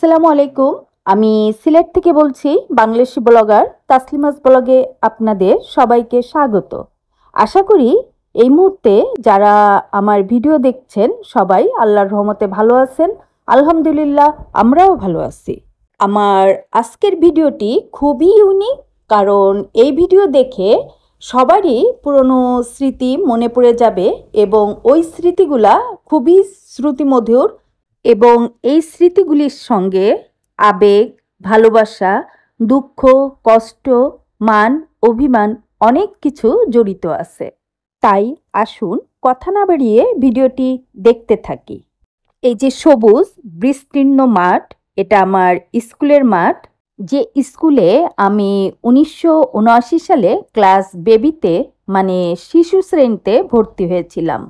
আসসালামু আলাইকুম আমি সিলেট থেকে বলছি বাংলাদেশি ব্লগার তাসলিমাস ব্লগে আপনাদের সবাইকে স্বাগত আশা করি এই মুহূর্তে যারা আমার ভিডিও দেখছেন সবাই আল্লাহর রহমতে ভালো আছেন আলহামদুলিল্লাহ আমরাও ভালো আছি আমার আজকের ভিডিওটি খুবই ইউনিক কারণ এই ভিডিও দেখে সবারই পুরনো স্মৃতি মনে পড়ে যাবে এবং ওই স্মৃতিগুলা খুবই শ্রুতিমধুর এবং এই স্মৃতিগুলির সঙ্গে আবেগ ভালোবাসা দুঃখ কষ্ট মান অভিমান অনেক কিছু জড়িত আছে তাই আসুন কথা না বাড়িয়ে ভিডিওটি দেখতে থাকি এই যে সবুজ বিস্তীর্ণ মাঠ এটা আমার স্কুলের মাঠ যে স্কুলে আমি উনিশশো সালে ক্লাস বেবিতে মানে শিশু শ্রেণীতে ভর্তি হয়েছিলাম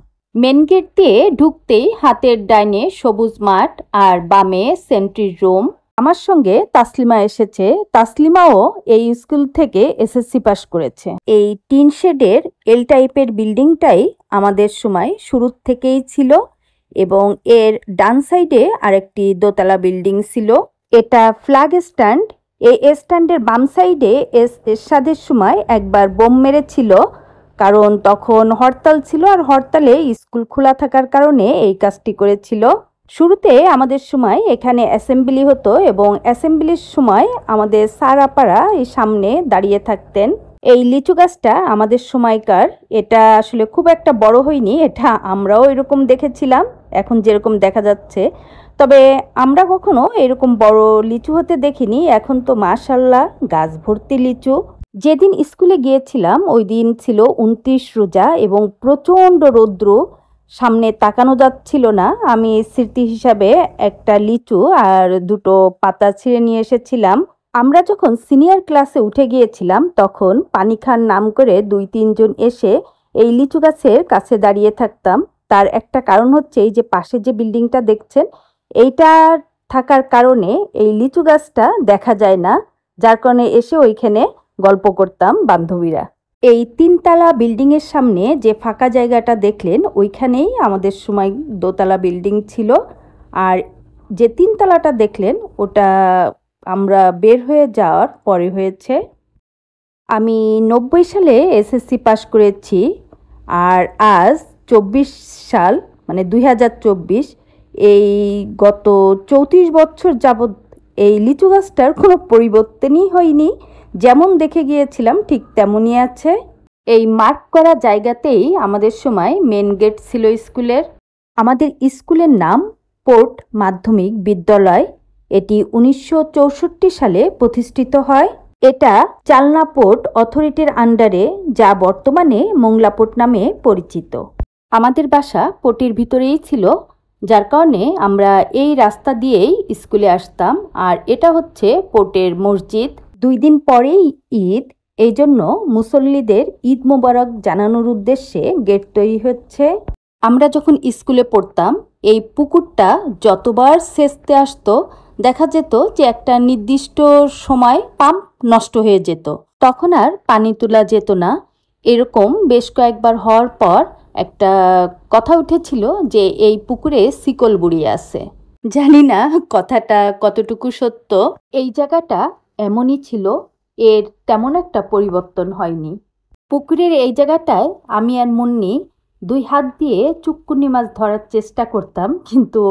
মেন গেট দিয়ে ঢুকতেই হাতের ডাইনে সবুজ মাঠ আর বামে সেন্ট্রির রুম আমার সঙ্গে তাসলিমা এসেছে তাসলিমাও এই স্কুল থেকে এসএসসি পাশ করেছে এই টিন শেডের এল টাইপের বিল্ডিংটাই আমাদের সময় শুরুর থেকেই ছিল এবং এর ডান সাইডে আরেকটি দোতলা বিল্ডিং ছিল এটা ফ্ল্যাগ স্ট্যান্ড এই স্ট্যান্ডের বাম সাইডে এস এরশাদের সময় একবার বোম মেরেছিল কারণ তখন হরতাল ছিল আর হরতালে স্কুল খোলা থাকার কারণে এই কাজটি করেছিল শুরুতে আমাদের সময় এখানে অ্যাসেম্বলি হতো এবং অ্যাসেম্বলির সময় আমাদের সারাপাড়া এই সামনে দাঁড়িয়ে থাকতেন এই লিচু গাছটা আমাদের সময়কার এটা আসলে খুব একটা বড় হয়নি এটা আমরাও এরকম দেখেছিলাম এখন যেরকম দেখা যাচ্ছে তবে আমরা কখনো এরকম বড় লিচু হতে দেখিনি এখন তো মাশাল্লাহ গাছ ভর্তি লিচু যেদিন স্কুলে গিয়েছিলাম ওই দিন ছিল উনত্রিশ রোজা এবং প্রচণ্ড রৌদ্র সামনে তাকানো যাচ্ছিল না আমি স্মৃতি হিসাবে একটা লিচু আর দুটো পাতা ছিঁড়ে নিয়ে এসেছিলাম আমরা যখন সিনিয়র ক্লাসে উঠে গিয়েছিলাম তখন পানি খান নাম করে দুই তিনজন এসে এই লিচু গাছের কাছে দাঁড়িয়ে থাকতাম তার একটা কারণ হচ্ছে এই যে পাশে যে বিল্ডিংটা দেখছেন এইটা থাকার কারণে এই লিচু গাছটা দেখা যায় না যার কারণে এসে ওইখানে গল্প করতাম বান্ধবীরা এই তিনতলা বিল্ডিংয়ের সামনে যে ফাঁকা জায়গাটা দেখলেন ওইখানেই আমাদের সময় দোতলা বিল্ডিং ছিল আর যে তিনতলাটা দেখলেন ওটা আমরা বের হয়ে যাওয়ার পরে হয়েছে আমি নব্বই সালে এসএসসি পাশ করেছি আর আজ চব্বিশ সাল মানে দুই এই গত চৌত্রিশ বছর যাবৎ এই লিচু গাছটার কোনো পরিবর্তনই হয়নি যেমন দেখে গিয়েছিলাম ঠিক তেমনই আছে এই মার্ক করা জায়গাতেই আমাদের সময় মেন গেট ছিল স্কুলের আমাদের স্কুলের নাম পোর্ট মাধ্যমিক বিদ্যালয় এটি উনিশশো সালে প্রতিষ্ঠিত হয় এটা চালনা পোর্ট অথরিটির আন্ডারে যা বর্তমানে মোংলা পোর্ট নামে পরিচিত আমাদের বাসা পোর্টের ভিতরেই ছিল যার কারণে আমরা এই রাস্তা দিয়েই স্কুলে আসতাম আর এটা হচ্ছে পোর্টের মসজিদ দুই দিন পরেই ঈদ এই জন্য মুসল্লিদের ঈদ মোবারক জানানোর উদ্দেশ্যে গেট তৈরি হচ্ছে আমরা যখন স্কুলে পড়তাম এই পুকুরটা যতবার সেচতে আসতো দেখা যেত যে একটা নির্দিষ্ট সময় পাম্প নষ্ট হয়ে যেত তখন আর পানি তোলা যেত না এরকম বেশ কয়েকবার হওয়ার পর একটা কথা উঠেছিল যে এই পুকুরে শিকল বুড়িয়ে আছে জানি না কথাটা কতটুকু সত্য এই জায়গাটা এমনই ছিল এর তেমন একটা পরিবর্তন হয়নি পুকুরের এই জায়গাটায় আমি আর মুন্নি দুই হাত দিয়ে চুক্কুনি মাছ ধরার চেষ্টা করতাম কিন্তু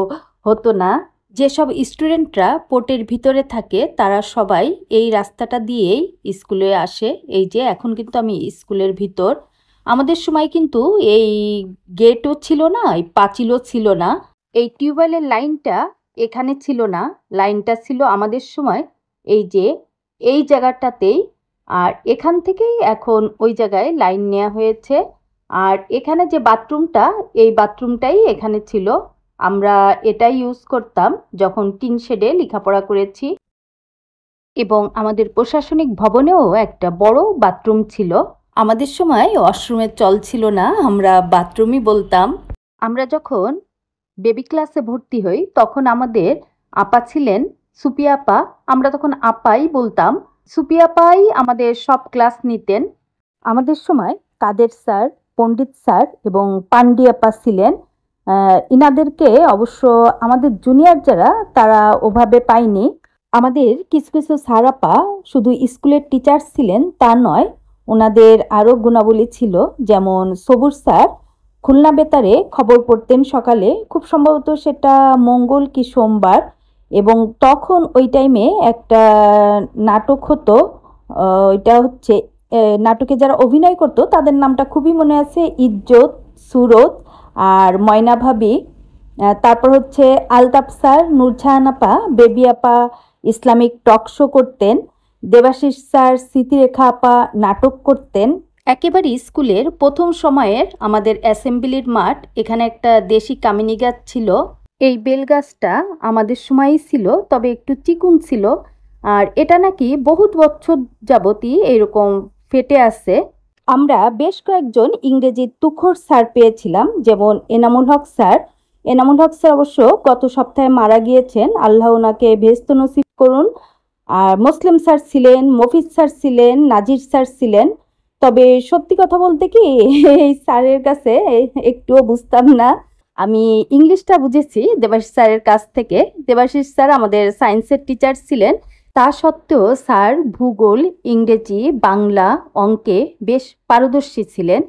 হতো না যেসব স্টুডেন্টরা পোর্টের ভিতরে থাকে তারা সবাই এই রাস্তাটা দিয়েই স্কুলে আসে এই যে এখন কিন্তু আমি স্কুলের ভিতর আমাদের সময় কিন্তু এই গেটও ছিল না এই পাঁচিলও ছিল না এই টিউবওয়েলের লাইনটা এখানে ছিল না লাইনটা ছিল আমাদের সময় এই যে এই জায়গাটাতেই আর এখান থেকেই এখন ওই জায়গায় লাইন নেওয়া হয়েছে আর এখানে যে বাথরুমটা এই বাথরুমটাই এখানে ছিল আমরা এটাই ইউজ করতাম যখন টিন শেডে লেখাপড়া করেছি এবং আমাদের প্রশাসনিক ভবনেও একটা বড় বাথরুম ছিল আমাদের সময় ওয়াশরুমের চল ছিল না আমরা বাথরুমই বলতাম আমরা যখন বেবি ক্লাসে ভর্তি হই তখন আমাদের আপা ছিলেন সুপিয়াপা আমরা তখন আপাই বলতাম সুপিয়াপাই আমাদের সব ক্লাস নিতেন আমাদের সময় কাদের স্যার পণ্ডিত স্যার এবং পান্ডিয়াপা ছিলেন ইনাদেরকে অবশ্য আমাদের জুনিয়র যারা তারা ওভাবে পায়নি আমাদের কিছু কিছু সারাপা শুধু স্কুলের টিচার ছিলেন তা নয় ওনাদের আরও গুণাবলী ছিল যেমন সবুর স্যার খুলনা বেতারে খবর পড়তেন সকালে খুব সম্ভবত সেটা মঙ্গল কি সোমবার এবং তখন ওই টাইমে একটা নাটক হতো ওইটা হচ্ছে নাটকে যারা অভিনয় করতো তাদের নামটা খুবই মনে আছে ইজ্জত সুরত আর ময়না ভাবি তারপর হচ্ছে আলতাফ স্যার নূরজাহান আপা বেবি আপা ইসলামিক টক শো করতেন দেবাশিস স্যার স্মৃতিরেখা আপা নাটক করতেন একেবারে স্কুলের প্রথম সময়ের আমাদের অ্যাসেম্বলির মাঠ এখানে একটা দেশি কামিনী গাছ ছিল এই বেল গাছটা আমাদের সময়ই ছিল তবে একটু চিকুন ছিল আর এটা নাকি বহুত বছর যাবতই এরকম ফেটে আছে আমরা বেশ কয়েকজন ইংরেজির তুখর স্যার পেয়েছিলাম যেমন এনামুল হক স্যার এনামুল হক স্যার অবশ্য গত সপ্তাহে মারা গিয়েছেন আল্লাহ ওনাকে ভেস্ত নসিব করুন আর মুসলিম স্যার ছিলেন মফিজ স্যার ছিলেন নাজির স্যার ছিলেন তবে সত্যি কথা বলতে কি এই স্যারের কাছে একটুও বুঝতাম না আমি ইংলিশটা বুঝেছি দেবাশিস স্যারের কাছ থেকে দেবাশিস স্যার আমাদের সায়েন্সের টিচার ছিলেন তা সত্ত্বেও স্যার ভূগোল ইংরেজি বাংলা অঙ্কে বেশ পারদর্শী ছিলেন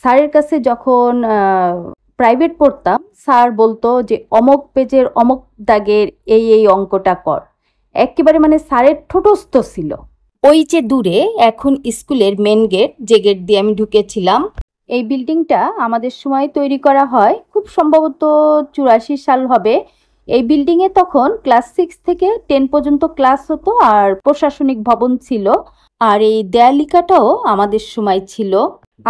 স্যারের কাছে যখন প্রাইভেট পড়তাম স্যার বলতো যে অমক পেজের অমক দাগের এই এই অঙ্কটা কর একেবারে মানে স্যারের ঠোঁটস্ত ছিল ওই যে দূরে এখন স্কুলের মেন গেট যে গেট দিয়ে আমি ঢুকেছিলাম এই বিল্ডিংটা আমাদের সময় তৈরি করা হয় খুব সম্ভবত চুরাশি সাল হবে এই বিল্ডিংয়ে তখন ক্লাস সিক্স থেকে টেন পর্যন্ত ক্লাস হতো আর প্রশাসনিক ভবন ছিল আর এই দেয়ালিকাটাও আমাদের সময় ছিল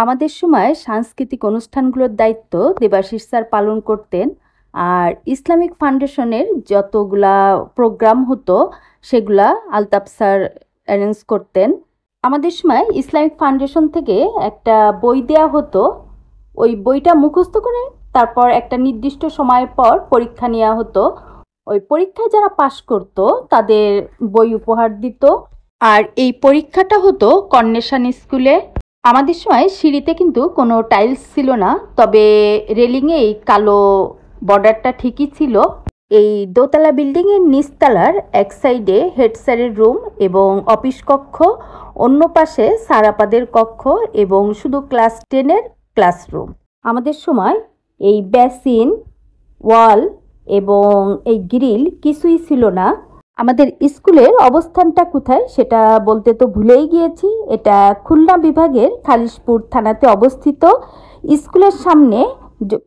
আমাদের সময় সাংস্কৃতিক অনুষ্ঠানগুলোর দায়িত্ব দেবাশিস স্যার পালন করতেন আর ইসলামিক ফাউন্ডেশনের যতগুলা প্রোগ্রাম হতো সেগুলা আলতাফ স্যার অ্যারেঞ্জ করতেন আমাদের সময় ইসলামিক ফাউন্ডেশন থেকে একটা বই দেয়া হতো ওই বইটা মুখস্থ করে তারপর একটা নির্দিষ্ট সময়ের পর পরীক্ষা নেওয়া হতো ওই পরীক্ষায় যারা পাশ করত তাদের বই উপহার দিত আর এই পরীক্ষাটা হতো কন্যাসান স্কুলে আমাদের সময় সিঁড়িতে কিন্তু কোনো টাইলস ছিল না তবে রেলিংয়ে এই কালো বর্ডারটা ঠিকই ছিল এই দোতলা বিল্ডিংয়ের নিচতলার এক সাইডে হেড স্যারের রুম এবং অফিস কক্ষ অন্য পাশে সারাপাদের কক্ষ এবং শুধু ক্লাস টেনের ক্লাসরুম আমাদের সময় এই বেসিন ওয়াল এবং এই গ্রিল কিছুই ছিল না আমাদের স্কুলের অবস্থানটা কোথায় সেটা বলতে তো ভুলেই গিয়েছি এটা খুলনা বিভাগের খালিশপুর থানাতে অবস্থিত স্কুলের সামনে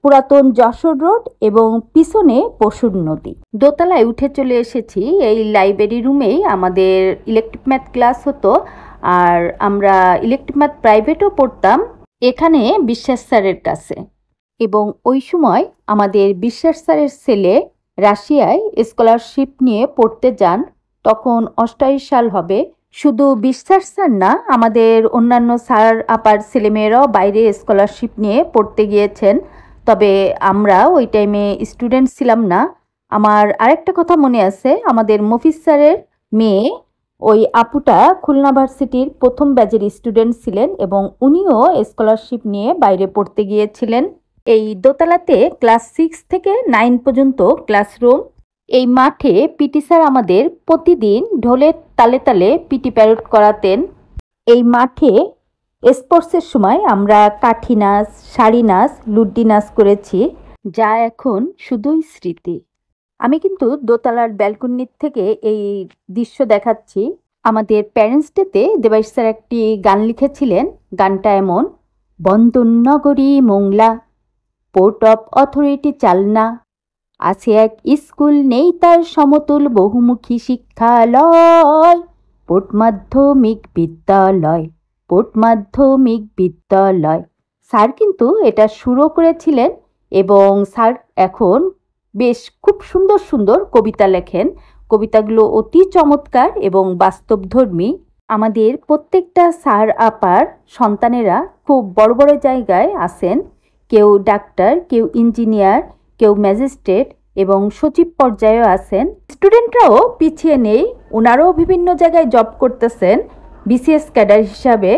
পুরাতন যশোর রোড এবং পিছনে পশুর নদী দোতলায় উঠে চলে এসেছি এই লাইব্রেরি রুমেই আমাদের ইলেকট্রিক ম্যাথ ক্লাস হতো আর আমরা ইলেকট্রিক প্রাইভেটও পড়তাম এখানে বিশ্বাস স্যারের কাছে এবং ওই সময় আমাদের বিশ্বাস স্যারের ছেলে রাশিয়ায় স্কলারশিপ নিয়ে পড়তে যান তখন অষ্টাইশ সাল হবে শুধু বিশ্বাস স্যার না আমাদের অন্যান্য স্যার আপার ছেলেমেয়েরাও বাইরে স্কলারশিপ নিয়ে পড়তে গিয়েছেন তবে আমরা ওই টাইমে স্টুডেন্ট ছিলাম না আমার আরেকটা কথা মনে আছে আমাদের মফিজ স্যারের মেয়ে ওই আপুটা খুলনা ভার্সিটির প্রথম ব্যাচের স্টুডেন্ট ছিলেন এবং উনিও স্কলারশিপ নিয়ে বাইরে পড়তে গিয়েছিলেন এই দোতলাতে ক্লাস সিক্স থেকে নাইন পর্যন্ত ক্লাসরুম এই মাঠে পিটি স্যার আমাদের প্রতিদিন ঢোলের তালে তালে পিটি প্যারোড করাতেন এই মাঠে স্পোর্টসের সময় আমরা কাঠি নাচ শাড়ি নাচ লুড্ডি নাচ করেছি যা এখন শুধুই স্মৃতি আমি কিন্তু দোতলার ব্যালকনির থেকে এই দৃশ্য দেখাচ্ছি আমাদের প্যারেন্টস ডেতে দেবাশ স্যার একটি গান লিখেছিলেন গানটা এমন নগরী মোংলা পোর্ট অফ অথরিটি চালনা আছে এক স্কুল নেই তার সমতুল বহুমুখী শিক্ষালয় পোর্ট মাধ্যমিক বিদ্যালয় পোর্ট মাধ্যমিক বিদ্যালয় স্যার কিন্তু এটা শুরু করেছিলেন এবং স্যার এখন বেশ খুব সুন্দর সুন্দর কবিতা লেখেন কবিতাগুলো অতি চমৎকার এবং বাস্তবধর্মী আমাদের প্রত্যেকটা স্যার আপার সন্তানেরা খুব বড় বড় জায়গায় আসেন কেউ ডাক্তার কেউ ইঞ্জিনিয়ার কেউ ম্যাজিস্ট্রেট এবং সচিব পর্যায়েও আছেন স্টুডেন্টরাও পিছিয়ে নেই ওনারাও বিভিন্ন জায়গায় জব করতেছেন বিসিএস ক্যাডার হিসাবে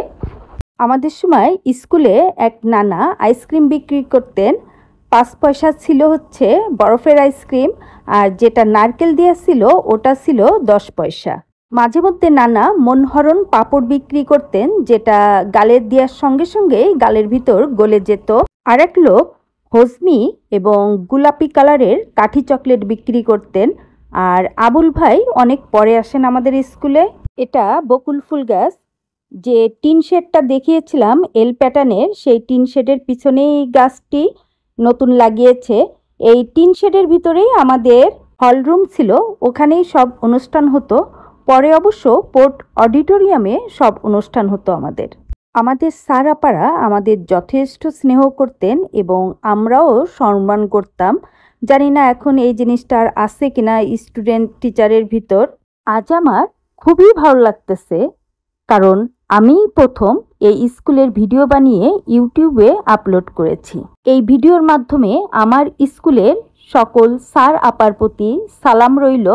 আমাদের সময় স্কুলে এক নানা আইসক্রিম বিক্রি করতেন পাঁচ পয়সা ছিল হচ্ছে বরফের আইসক্রিম আর যেটা নারকেল দেওয়া ছিল ওটা ছিল দশ পয়সা মাঝে মধ্যে নানা মনহরণ পাপড় বিক্রি করতেন যেটা গালের দেওয়ার সঙ্গে সঙ্গে গালের ভিতর গলে যেত আর এক লোক হজমি এবং গোলাপি কালারের কাঠি চকলেট বিক্রি করতেন আর আবুল ভাই অনেক পরে আসেন আমাদের স্কুলে এটা বকুল ফুল গাছ যে টিন শেডটা দেখিয়েছিলাম এল প্যাটার্নের সেই টিন শেডের পিছনেই গাছটি নতুন লাগিয়েছে এই টিন শেডের ভিতরেই আমাদের হলরুম ছিল ওখানেই সব অনুষ্ঠান হতো পরে অবশ্য পোর্ট অডিটোরিয়ামে সব অনুষ্ঠান হতো আমাদের আমাদের স্যার আপারা আমাদের যথেষ্ট স্নেহ করতেন এবং আমরাও সম্মান করতাম জানি না এখন এই জিনিসটা আর আছে কিনা স্টুডেন্ট টিচারের ভিতর আজ আমার খুবই ভালো লাগতেছে কারণ আমি প্রথম এই স্কুলের ভিডিও বানিয়ে ইউটিউবে আপলোড করেছি এই ভিডিওর মাধ্যমে আমার স্কুলের সকল স্যার আপার প্রতি সালাম রইল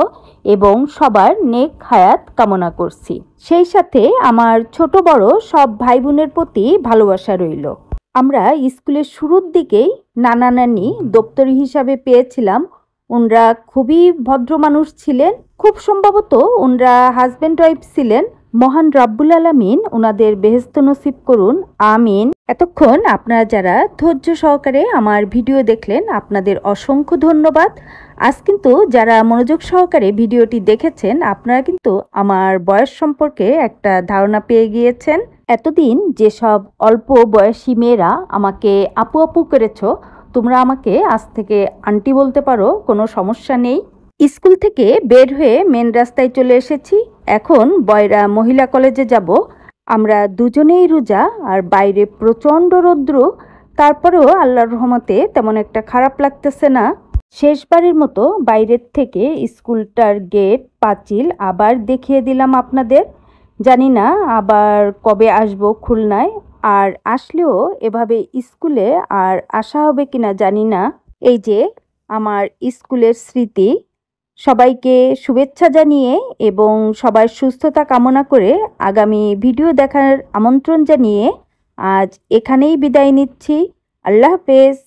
এবং সবার নেক হায়াত কামনা করছি সেই সাথে আমার ছোট বড় সব ভাই বোনের প্রতি ভালোবাসা রইল আমরা স্কুলের শুরুর দিকেই নানা নানি দপ্তরি হিসাবে পেয়েছিলাম ওনরা খুবই ভদ্র মানুষ ছিলেন খুব সম্ভবত ওনরা হাজব্যান্ড ওয়াইফ ছিলেন মহান রাব্বুল আলামিন ওনাদের বেহেস্ত নসিব করুন আমিন এতক্ষণ আপনারা যারা ধৈর্য সহকারে আমার ভিডিও দেখলেন আপনাদের অসংখ্য ধন্যবাদ আজ কিন্তু যারা মনোযোগ সহকারে ভিডিওটি দেখেছেন আপনারা কিন্তু আমার বয়স সম্পর্কে একটা ধারণা পেয়ে গিয়েছেন এতদিন যেসব অল্প বয়সী মেয়েরা আমাকে আপু আপু করেছ তোমরা আমাকে আজ থেকে আন্টি বলতে পারো কোনো সমস্যা নেই স্কুল থেকে বের হয়ে মেন রাস্তায় চলে এসেছি এখন বয়রা মহিলা কলেজে যাব আমরা দুজনেই রোজা আর বাইরে প্রচণ্ড রৌদ্র তারপরেও আল্লাহর রহমতে তেমন একটা খারাপ লাগতেছে না শেষবারের মতো বাইরের থেকে স্কুলটার গেট পাঁচিল আবার দেখিয়ে দিলাম আপনাদের জানি না আবার কবে আসব খুলনায় আর আসলেও এভাবে স্কুলে আর আসা হবে কিনা জানি না এই যে আমার স্কুলের স্মৃতি সবাইকে শুভেচ্ছা জানিয়ে এবং সবার সুস্থতা কামনা করে আগামী ভিডিও দেখার আমন্ত্রণ জানিয়ে আজ এখানেই বিদায় নিচ্ছি আল্লাহ হাফেজ